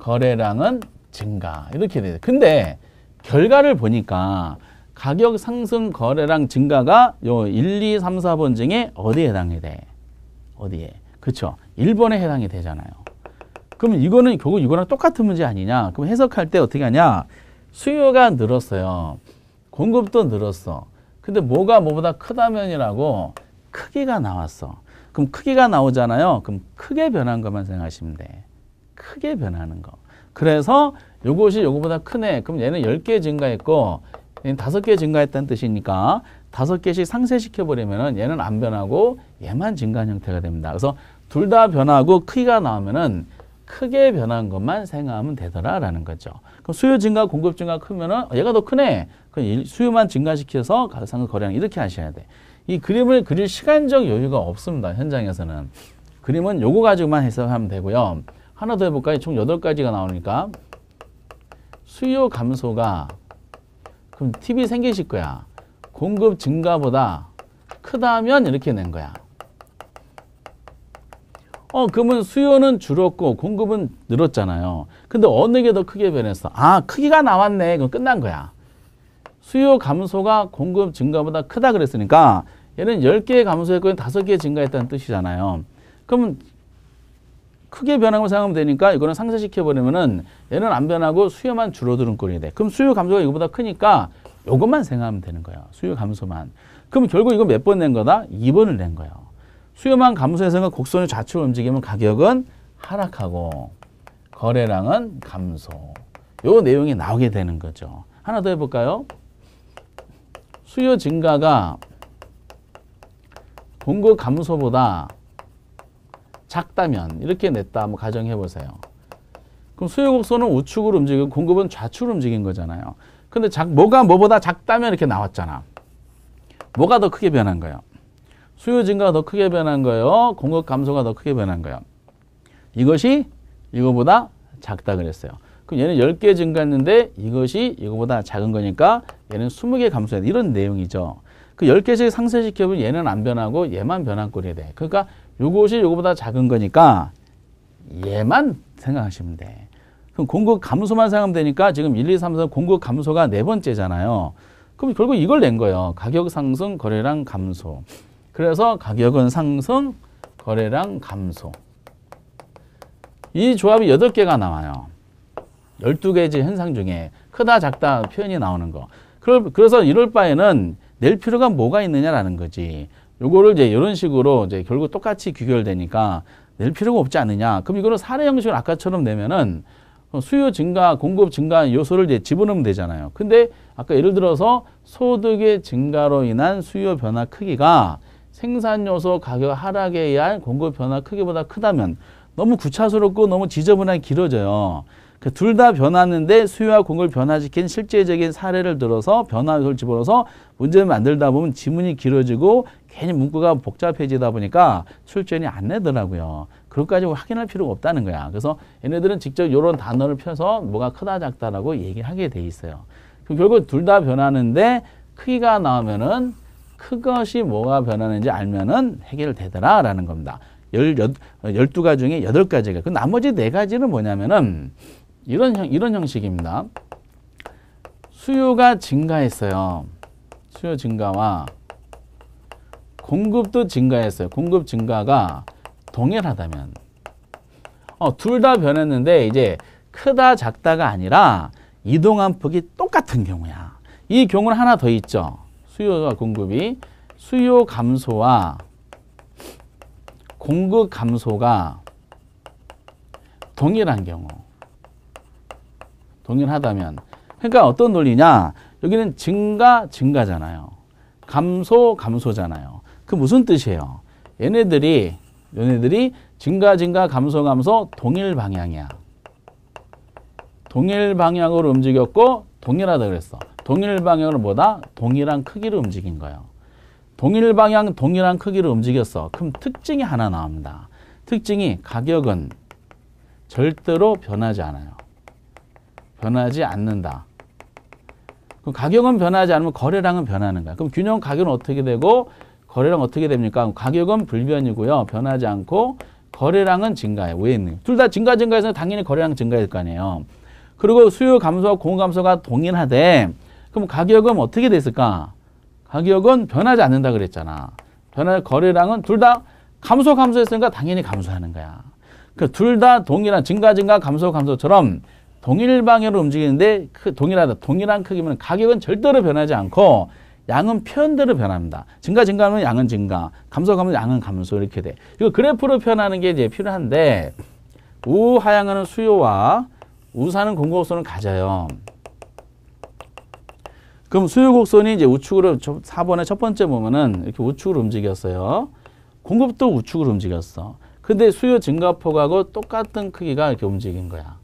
거래량은 증가 이렇게 돼요. 근데 결과를 보니까 가격 상승 거래량 증가가 요 1, 2, 3, 4번 중에 어디에 해당이 돼? 어디에? 그렇죠. 1번에 해당이 되잖아요. 그러 이거는 결국 이거랑 똑같은 문제 아니냐? 그럼 해석할 때 어떻게 하냐? 수요가 늘었어요. 공급도 늘었어. 근데 뭐가 뭐보다 크다면이라고 크기가 나왔어. 그럼 크기가 나오잖아요. 그럼 크게 변한 것만 생각하시면 돼. 크게 변하는 거. 그래서 요것이 요거보다 크네. 그럼 얘는 10개 증가했고 얘는 5개 증가했다는 뜻이니까 5개씩 상쇄시켜버리면 얘는 안 변하고 얘만 증가한 형태가 됩니다. 그래서 둘 다 변하고 크기가 나오면은 크게 변한 것만 생각하면 되더라라는 거죠. 그럼 수요 증가, 공급 증가 크면은 얘가 더 크네. 그럼 수요만 증가시켜서 가상의 거래량 이렇게 하셔야 돼. 이 그림을 그릴 시간적 여유가 없습니다. 현장에서는. 그림은 요거 가지고만 해석하면 되고요. 하나 더 해볼까요? 총 8가지가 나오니까 수요 감소가 그럼 팁이 생기실 거야. 공급 증가보다 크다면 이렇게 낸 거야. 어, 그러면 수요는 줄었고 공급은 늘었잖아요. 근데 어느 게 더 크게 변했어? 아, 크기가 나왔네. 그럼 끝난 거야. 수요 감소가 공급 증가보다 크다 그랬으니까 얘는 10개 감소했고 5개 증가했다는 뜻이잖아요. 그러면 크게 변하고 생각하면 되니까 이거는 상쇄시켜버리면은 얘는 안 변하고 수요만 줄어드는 꼴이 돼. 그럼 수요 감소가 이거보다 크니까 이것만 생각하면 되는 거예요 수요 감소만. 그럼 결국 이거 몇 번 낸 거다? 2번을 낸거예요 수요만 감소해서 곡선이 좌측으로 움직이면 가격은 하락하고 거래량은 감소. 요 내용이 나오게 되는 거죠. 하나 더 해볼까요? 수요 증가가 공급 감소보다 작다면 이렇게 냈다 한번 가정해 보세요. 그럼 수요 곡선은 우측으로 움직이고 공급은 좌측으로 움직인 거잖아요. 근데 작, 뭐가 뭐보다 작다면 이렇게 나왔잖아. 뭐가 더 크게 변한 거예요? 수요 증가가 더 크게 변한 거예요. 공급 감소가 더 크게 변한 거예요. 이것이 이거보다 작다 그랬어요. 그럼 얘는 10개 증가했는데 이것이 이거보다 작은 거니까 얘는 20개 감소했다. 이런 내용이죠. 그 10개씩 상쇄시켜보면 얘는 안 변하고 얘만 변한 꼴이 돼. 그러니까 요것이 요거보다 작은 거니까 얘만 생각하시면 돼. 그럼 공급 감소만 생각하면 되니까 지금 1, 2, 3, 4 공급 감소가 네 번째잖아요. 그럼 결국 이걸 낸 거예요. 가격 상승, 거래량 감소. 그래서 가격은 상승, 거래량 감소. 이 조합이 8개가 나와요. 12개의 현상 중에 크다 작다 표현이 나오는 거. 그래서 이럴 바에는 낼 필요가 뭐가 있느냐라는 거지. 요거를 이제 이런 식으로 이제 결국 똑같이 귀결되니까 낼 필요가 없지 않느냐. 그럼 이거를 사례 형식으로 아까처럼 내면은 수요 증가, 공급 증가 요소를 이제 집어넣으면 되잖아요. 근데 아까 예를 들어서 소득의 증가로 인한 수요 변화 크기가 생산 요소 가격 하락에 의한 공급 변화 크기보다 크다면 너무 구차스럽고 너무 지저분하게 길어져요. 그둘다 변하는데 수요와 공을 변화시킨 실제적인 사례를 들어서 변화 요를 집어넣어서 문제를 만들다 보면 지문이 길어지고 괜히 문구가 복잡해지다 보니까 출전이 안 내더라고요. 그것까지 확인할 필요가 없다는 거야. 그래서 얘네들은 직접 이런 단어를 펴서 뭐가 크다 작다라고 얘기하게 돼 있어요. 그럼 결국 둘 다 변하는데 크기가 나오면은 그것이 뭐가 변하는지 알면은 해결되더라라는 겁니다. 열, 열, 12가지 중에 8가지가. 그 나머지 4가지는 뭐냐면은 이런, 형, 이런 형식입니다. 수요가 증가했어요. 수요 증가와 공급도 증가했어요. 공급 증가가 동일하다면 어, 둘 다 변했는데 이제 크다 작다가 아니라 이동한 폭이 똑같은 경우야. 이 경우는 하나 더 있죠. 수요와 공급이 수요 감소와 공급 감소가 동일한 경우 동일하다면 그러니까 어떤 논리냐 여기는 증가 증가잖아요 감소 감소잖아요 그 무슨 뜻이에요 얘네들이 얘네들이 증가 증가 감소 감소 동일 방향이야 동일 방향으로 움직였고 동일하다 그랬어 동일 방향으로 뭐다 동일한 크기로 움직인 거예요 동일 방향 동일한 크기로 움직였어 그럼 특징이 하나 나옵니다 특징이 가격은 절대로 변하지 않아요 변하지 않는다. 그럼 가격은 변하지 않으면 거래량은 변하는 거야. 그럼 균형 가격은 어떻게 되고 거래량 어떻게 됩니까? 가격은 불변이고요. 변하지 않고 거래량은 증가해. 왜둘다 증가 증가해서 당연히 거래량 증가일 거 아니에요. 그리고 수요 감소와 공급 감소가 동일하되 그럼 가격은 어떻게 됐을까? 가격은 변하지 않는다 그랬잖아. 변화 거래량은 둘 다 감소 감소했으니까 당연히 감소하는 거야. 그 둘다 그러니까 동일한 증가 증가 감소 감소처럼 동일 방향으로 움직이는데 그 동일하다. 동일한 크기면 가격은 절대로 변하지 않고 양은 표현대로 변합니다. 증가 증가하면 양은 증가, 감소 감면 양은 감소 이렇게 돼. 이거 그래프로 표현하는 게 이제 필요한데 우하향하는 수요와 우사은공급선을 가져요. 그럼 수요 곡선이 이제 우측으로 4번의 첫 번째 보면은 이렇게 우측으로 움직였어요. 공급도 우측으로 움직였어. 근데 수요 증가폭하고 똑같은 크기가 이렇게 움직인 거야.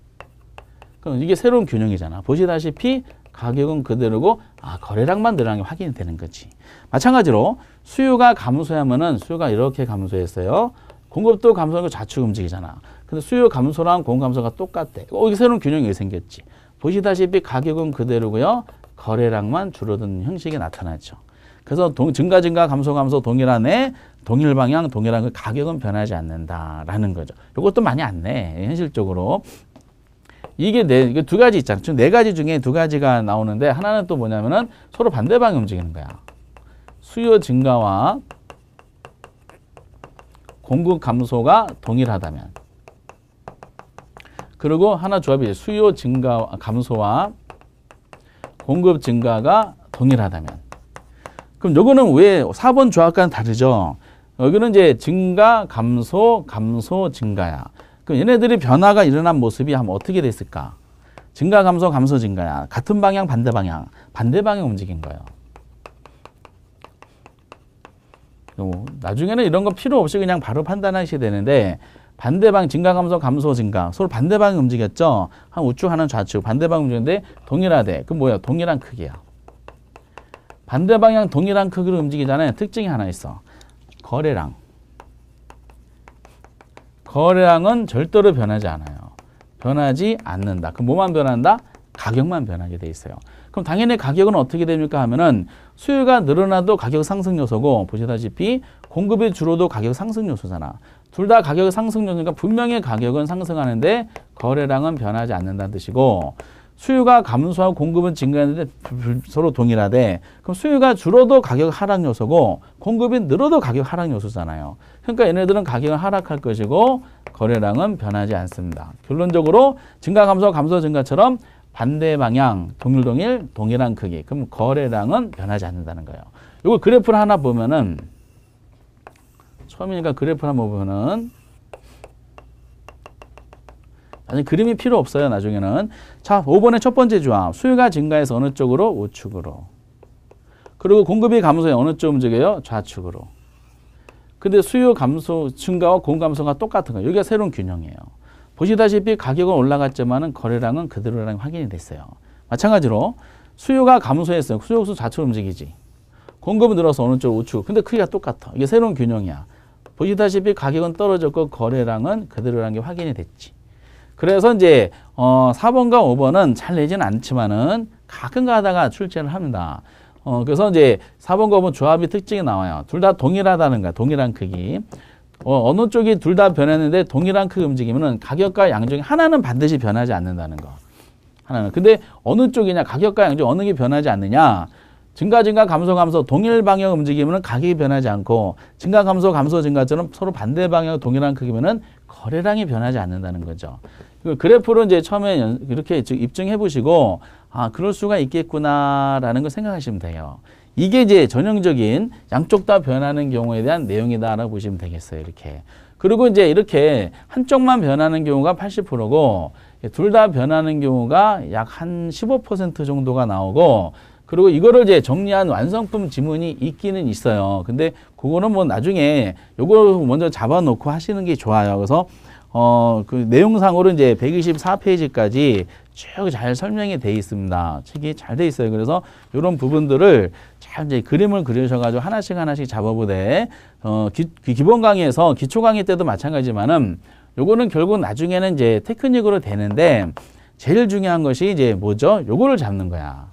그럼 이게 새로운 균형이잖아. 보시다시피 가격은 그대로고 아 거래량만 늘어난 게 확인이 되는 거지. 마찬가지로 수요가 감소하면은 수요가 이렇게 감소했어요. 공급도 감소하거 좌측 움직이잖아. 근데 수요 감소랑 공급 감소가 똑같대. 어, 이게 새로운 균형이 생겼지. 보시다시피 가격은 그대로고요. 거래량만 줄어드는 형식이 나타나죠. 그래서 동, 증가 증가 감소 감소 동일하네 동일 방향 동일한 그 가격은 변하지 않는다라는 거죠. 이것도 많이 안내 현실적으로 이게 네, 이게 두 가지 있잖아. 즉네 가지 중에 두 가지가 나오는데 하나는 또 뭐냐면은 서로 반대 방향 움직이는 거야. 수요 증가와 공급 감소가 동일하다면. 그리고 하나 조합이 수요 증가 감소와 공급 증가가 동일하다면. 그럼 요거는 왜 4번 조합과는 다르죠? 여기는 이제 증가, 감소, 감소, 증가야. 그럼 얘네들이 변화가 일어난 모습이 하면 어떻게 됐을까? 증가 감소 감소 증가야. 같은 방향 반대 방향. 반대 방향 움직인 거예요. 나중에는 이런 거 필요 없이 그냥 바로 판단하시게 되는데 반대방 증가 감소 감소 증가 서로 반대방향 움직였죠 한 우측 하나 좌측 반대방 움직였는데 동일하대 그럼 뭐야 동일한 크기야 반대방향 동일한 크기로 움직이잖아요 특징이 하나 있어 거래량 거래량은 절대로 변하지 않아요. 변하지 않는다. 그럼 뭐만 변한다? 가격만 변하게 돼 있어요. 그럼 당연히 가격은 어떻게 됩니까 하면은 수요가 늘어나도 가격 상승 요소고 보시다시피 공급이 줄어도 가격 상승 요소잖아. 둘 다 가격 상승 요소니까 분명히 가격은 상승하는데 거래량은 변하지 않는다는 뜻이고 수요가 감소하고 공급은 증가했는데 서로 동일하대. 그럼 수요가 줄어도 가격 하락 요소고 공급이 늘어도 가격 하락 요소잖아요. 그러니까 얘네들은 가격은 하락할 것이고 거래량은 변하지 않습니다. 결론적으로 증가 감소 감소 증가처럼 반대 방향 동일 동일 동일한 크기. 그럼 거래량은 변하지 않는다는 거예요. 이거 그래프를 하나 보면은 처음이니까 그래프를 한번 보면은 사실 그림이 필요 없어요. 나중에는. 자, 5번의 첫 번째 조합. 수요가 증가해서 어느 쪽으로? 우측으로. 그리고 공급이 감소해 어느 쪽움직여요 좌측으로. 근데 수요 감소 증가와 공 감소가 똑같은 거예요. 여기가 새로운 균형이에요. 보시다시피 가격은 올라갔지만 거래량은 그대로라는 확인이 됐어요. 마찬가지로 수요가 감소했어요. 수요수 좌측으로 움직이지. 공급은 늘어서 어느 쪽 우측. 근데 크기가 똑같아. 이게 새로운 균형이야. 보시다시피 가격은 떨어졌고 거래량은 그대로라는 게 확인이 됐지. 그래서 이제 어 4번과 5번은 잘 내지는 않지만은 가끔 가다가 출제를 합니다. 어 그래서 이제 4번과 5번 조합이 특징이 나와요. 둘 다 동일하다는 거야. 동일한 크기. 어, 어느 쪽이 둘 다 변했는데 동일한 크기 움직이면은 가격과 양 중에 하나는 반드시 변하지 않는다는 거. 하나는. 근데 어느 쪽이냐 가격과 양중 어느 게 변하지 않느냐. 증가 증가 감소 감소 동일 방향 움직이면 가격이 변하지 않고 증가 감소 감소 증가처럼 서로 반대 방향 동일한 크기면은 거래량이 변하지 않는다는 거죠. 그 그래프로 이제 처음에 이렇게 입증해 보시고 아 그럴 수가 있겠구나라는 걸 생각하시면 돼요. 이게 이제 전형적인 양쪽 다 변하는 경우에 대한 내용이다알아 보시면 되겠어요. 이렇게. 그리고 이제 이렇게 한쪽만 변하는 경우가 80%고 둘 다 변하는 경우가 약 한 15% 정도가 나오고 그리고 이거를 이제 정리한 완성품 지문이 있기는 있어요. 근데 그거는 뭐 나중에 요거 먼저 잡아놓고 하시는 게 좋아요. 그래서 어, 그 내용상으로 이제 124페이지까지 쭉 잘 설명이 돼 있습니다. 책이 잘 돼 있어요. 그래서 이런 부분들을 잘 이제 그림을 그리셔가지고 하나씩 하나씩 잡아보되, 어, 기, 그 본 강의에서 기초 강의 때도 마찬가지지만은 요거는 결국 나중에는 이제 테크닉으로 되는데 제일 중요한 것이 이제 뭐죠? 요거를 잡는 거야.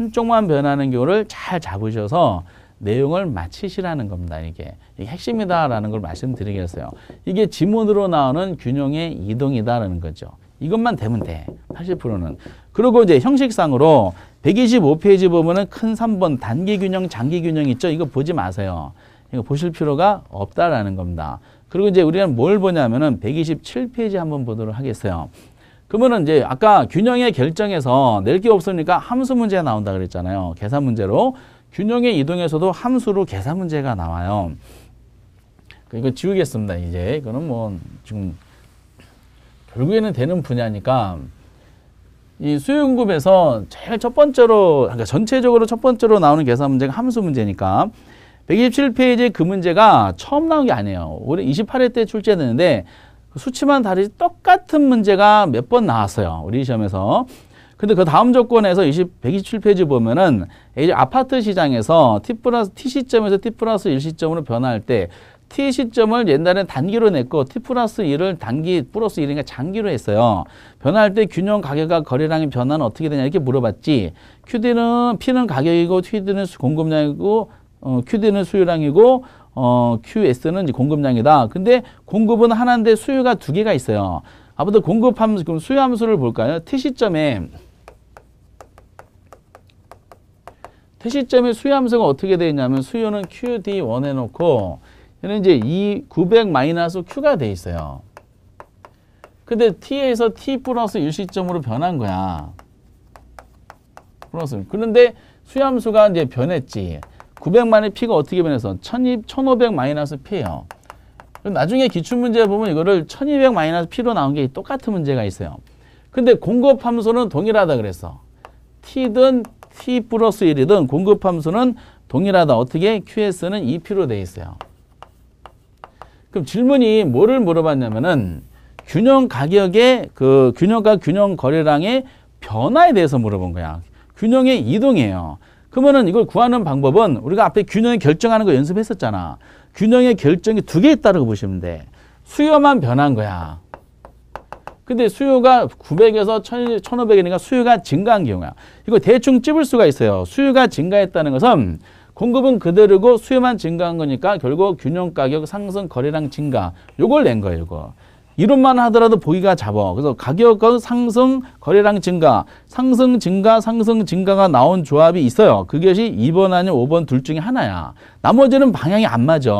한쪽만 변하는 경우를 잘 잡으셔서 내용을 마치시라는 겁니다. 이게, 이게 핵심이다라는 걸 말씀드리겠어요. 이게 지문으로 나오는 균형의 이동이다라는 거죠. 이것만 되면 돼. 80%는. 그리고 이제 형식상으로 125페이지 보면은 큰 3번 단기 균형, 장기 균형 있죠. 이거 보지 마세요. 이거 보실 필요가 없다라는 겁니다. 그리고 이제 우리는 뭘 보냐면은 127페이지 한번 보도록 하겠어요. 그러면은 이제 아까 균형의 결정에서 낼 게 없으니까 함수 문제가 나온다 그랬잖아요. 계산 문제로. 균형의 이동에서도 함수로 계산 문제가 나와요. 그러니까 이거 지우겠습니다. 이제 이거는 뭐 지금 결국에는 되는 분야니까 이 수요응급에서 제일 첫 번째로 그러니까 전체적으로 첫 번째로 나오는 계산 문제가 함수 문제니까 127페이지 그 문제가 처음 나온 게 아니에요. 올해 28회 때 출제되는데 수치만 다르지 똑같은 문제가 몇 번 나왔어요. 우리 시험에서. 근데 그 다음 조건에서 20, 127페이지 보면은 아파트 시장에서 T 플러스, T 시점에서 T 플러스 1 시점으로 변화할 때 T 시점을 옛날엔 단기로 냈고 T 플러스 1을 단기 플러스 1인가 장기로 했어요. 변화할 때 균형 가격과 거래량의 변화는 어떻게 되냐 이렇게 물어봤지. QD는 P는 가격이고 TD는 공급량이고 어, QD는 수요량이고 어, QS는 이제 공급량이다. 근데 공급은 하나인데 수요가 두 개가 있어요. 아무튼 공급 함수, 그럼 수요 함수를 볼까요? T 시점에 T 시점에 수요 함수가 어떻게 되어 있냐면 수요는 QD1 해놓고 얘는 이제 이900 마이너스 Q가 돼 있어요. 근데 T에서 T 플러스 1 시점으로 변한 거야. 플러스. 그런데 수요 함수가 이제 변했지. 900만의 P가 어떻게 변해서 1 5 0 0 마이너스 P예요. 나중에 기출문제 보면 이거를 1200 마이너스 P로 나온 게 똑같은 문제가 있어요. 근데 공급함수는 동일하다 그랬어. T든 T 플러스 1이든 공급함수는 동일하다. 어떻게? QS는 2P로 돼 있어요. 그럼 질문이 뭐를 물어봤냐면은 균형 가격의 그 균형과 균형 거래량의 변화에 대해서 물어본 거야. 균형의 이동이에요. 그러면은 이걸 구하는 방법은 우리가 앞에 균형의 결정하는 거 연습했었잖아. 균형의 결정이 두 개 있다고 보시면 돼. 수요만 변한 거야. 근데 수요가 900에서 1500이니까 수요가 증가한 경우야. 이거 대충 찝을 수가 있어요. 수요가 증가했다는 것은 공급은 그대로고 수요만 증가한 거니까 결국 균형 가격 상승 거래량 증가. 요걸 낸 거예요, 이거. 이론만 하더라도 보기가 잡아 그래서 가격과 상승, 거래량 증가, 상승 증가, 상승 증가가 나온 조합이 있어요. 그것이 2번 아니면 5번 둘 중에 하나야. 나머지는 방향이 안 맞아.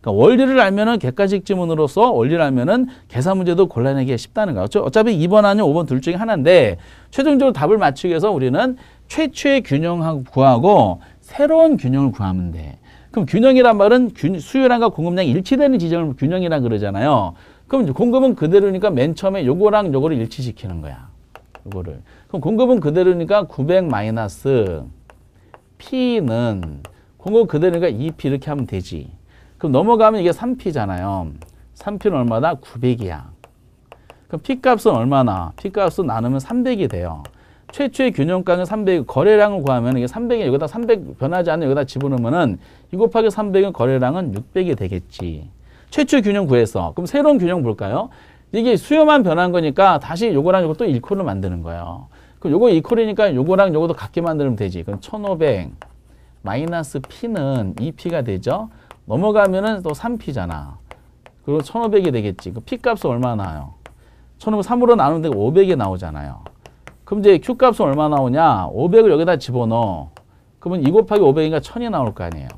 그러니까 원리를 알면은 객관식 지문으로서 원리를 알면은 계산 문제도 골라내기 쉽다는 거죠. 그렇죠? 어차피 2번 아니면 5번 둘 중에 하나인데 최종적으로 답을 맞추기 위해서 우리는 최초의 균형하고 구하고 새로운 균형을 구하면 돼. 그럼 균형이란 말은 수요량과 공급량이 일치되는 지점을 균형이라 그러잖아요. 그럼 공급은 그대로니까 맨 처음에 요거랑 요거를 일치시키는 거야. 요거를. 그럼 공급은 그대로니까 900 마이너스 P는 공급 그대로니까 2P 이렇게 하면 되지. 그럼 넘어가면 이게 3P잖아요. 3P는 얼마다? 900이야. 그럼 P값은 얼마나? P값은 나누면 300이 돼요. 최초의 균형가는 300, 거래량을 구하면 이게 300에 여기다 300 변하지 않는 여기다 집어넣으면은 2 곱하기 300은 거래량은 600이 되겠지. 최초 균형 구해서 그럼 새로운 균형 볼까요? 이게 수요만 변한 거니까 다시 요거랑 요거 또 이퀄을 만드는 거예요. 그럼 요거 이퀄이니까 요거랑 요거도 같게 만들면 되지. 그럼 1500 마이너스 P는 2P가 되죠. 넘어가면은 또 3P잖아. 그리고 1500이 되겠지. 그 P값은 얼마 나와요? 1500 3으로 나누는데 500이 나오잖아요. 그럼 이제 Q값은 얼마 나오냐? 500을 여기다 집어넣어. 그러면 2 곱하기 500이니까 1000이 나올 거 아니에요.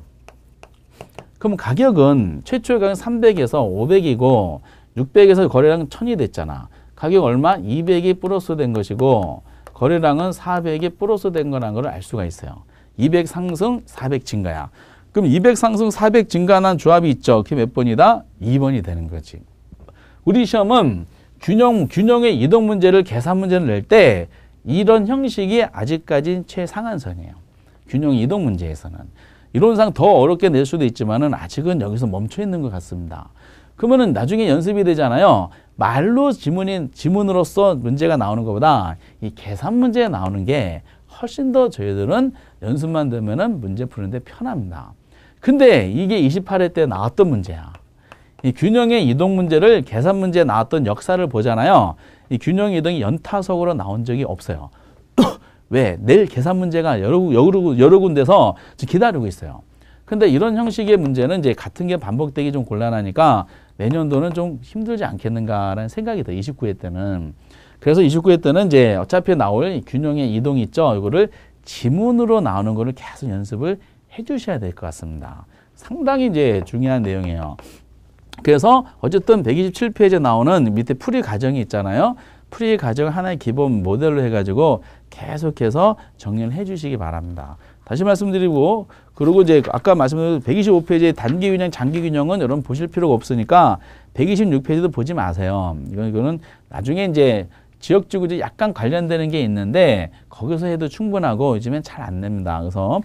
그럼 가격은 최초의 가격 300에서 500이고 600에서 거래량 1000이 됐잖아. 가격 얼마? 200이 플러스 된 것이고 거래량은 400이 플러스 된거란걸알 수가 있어요. 200 상승, 400 증가야. 그럼 200 상승, 400 증가한 조합이 있죠. 그게 몇 번이다? 2번이 되는 거지. 우리 시험은 균형, 균형의 이동 문제를 계산 문제를 낼 때 이런 형식이 아직까지 최상한선이에요. 균형 이동 문제에서는. 이론상 더 어렵게 낼 수도 있지만은 아직은 여기서 멈춰 있는 것 같습니다. 그러면 나중에 연습이 되잖아요. 말로 지문인 지문으로서 문제가 나오는 것보다 이 계산 문제에 나오는 게 훨씬 더 저희들은 연습만 되면 문제 푸는데 편합니다. 근데 이게 28회 때 나왔던 문제야. 이 균형의 이동 문제를 계산 문제에 나왔던 역사를 보잖아요. 이 균형 이동이 연타석으로 나온 적이 없어요. 왜? 내일 계산 문제가 여러, 여러, 여러 군데서 기다리고 있어요. 근데 이런 형식의 문제는 이제 같은 게 반복되기 좀 곤란하니까 내년도는 좀 힘들지 않겠는가라는 생각이 더 29회 때는. 그래서 29회 때는 이제 어차피 나올 균형의 이동이 있죠. 이거를 지문으로 나오는 거를 계속 연습을 해 주셔야 될 것 같습니다. 상당히 이제 중요한 내용이에요. 그래서 어쨌든 127페이지에 나오는 밑에 풀이 과정이 있잖아요. 프리 가정 하나의 기본 모델로 해가지고 계속해서 정리를 해주시기 바랍니다. 다시 말씀드리고 그리고 이제 아까 말씀드린 1 2 5페이지 단기 균형, 장기 균형은 여러분 보실 필요가 없으니까 126페이지도 보지 마세요. 이건 이거는 나중에 이제 지역지구제 약간 관련되는 게 있는데 거기서 해도 충분하고 요즘엔 잘안 됩니다. 그래서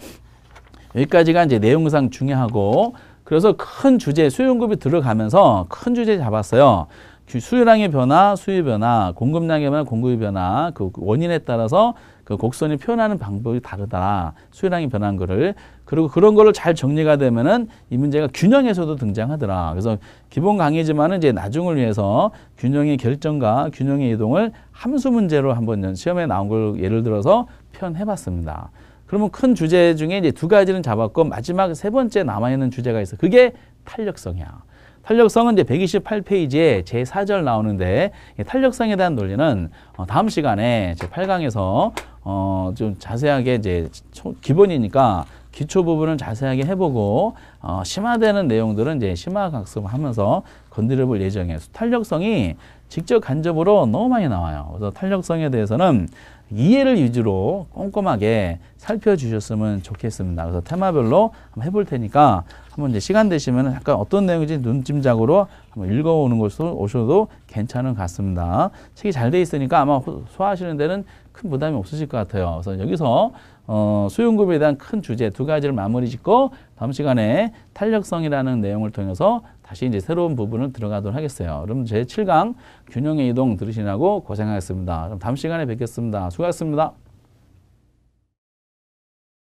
여기까지가 이제 내용상 중요하고 그래서 큰 주제 수용응급이 들어가면서 큰 주제 잡았어요. 그 수요량의 변화, 수요 변화, 공급량의 변화, 공급의 변화 그 원인에 따라서 그 곡선이 표현하는 방법이 다르다. 수요량이 변한 거를 그리고 그런 거를 잘 정리가 되면은 이 문제가 균형에서도 등장하더라. 그래서 기본 강의지만은 이제 나중을 위해서 균형의 결정과 균형의 이동을 함수 문제로 한번 시험에 나온 걸 예를 들어서 표현해 봤습니다. 그러면 큰 주제 중에 이제 두 가지는 잡았고 마지막 세 번째 남아 있는 주제가 있어. 그게 탄력성이야. 탄력성은 이제 128페이지에 제4절 나오는데 탄력성에 대한 논리는 어, 다음 시간에 제8강에서 어좀 자세하게 이제 기본이니까 기초 부분은 자세하게 해보고 어 심화되는 내용들은 이제 심화 학습하면서 건드려볼 예정이에요. 탄력성이 직접 간접으로 너무 많이 나와요. 그래서 탄력성에 대해서는 이해를 위주로 꼼꼼하게 살펴주셨으면 좋겠습니다. 그래서 테마별로 한번 해볼 테니까 한번 이제 시간 되시면 약간 어떤 내용인지 눈찜작으로 한번 읽어오는 것으로 오셔도 괜찮은 것 같습니다. 책이 잘 돼 있으니까 아마 소화하시는 데는 큰 부담이 없으실 것 같아요. 그래서 여기서 어, 수용급에 대한 큰 주제 두 가지를 마무리 짓고 다음 시간에 탄력성이라는 내용을 통해서 다시 이제 새로운 부분을 들어가도록 하겠어요. 그럼 제7강 균형의 이동 들으시라고 고생하셨습니다. 그럼 다음 시간에 뵙겠습니다. 수고하셨습니다.